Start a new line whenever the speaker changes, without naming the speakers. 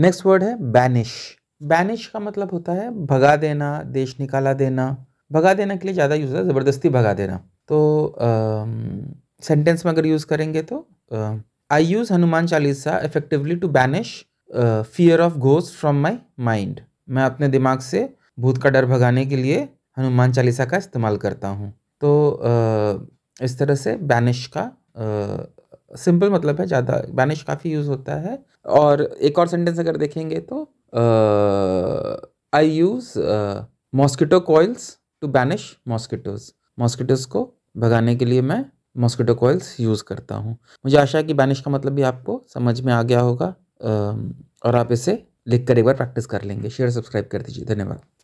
next word है banish banish का मतलब होता है भगा देना देश निकाला देना भगा देना के लिए ज़्यादा यूज़ होता है ज़बरदस्ती भगा देना तो सेंटेंस में अगर यूज़ करेंगे तो I use Hanuman Chalisa effectively to banish fear of ghost from my mind मैं अपने दिमाग से भूत का डर भगाने के लिए हनुमान चालीसा का इस्तेमाल करता हूँ तो uh, इस तरह से बैनिश का uh, सिंपल मतलब है ज़्यादा बैनिश काफ़ी यूज़ होता है और एक और सेंटेंस अगर देखेंगे तो I use mosquito coils to banish mosquitoes mosquitoes को भगाने के लिए मैं मॉस्किटो कोयल्स यूज़ करता हूँ मुझे आशा है कि बैनिश का मतलब भी आपको समझ में आ गया होगा और आप इसे लिख कर एक बार प्रैक्टिस कर लेंगे शेयर सब्सक्राइब कर दीजिए धन्यवाद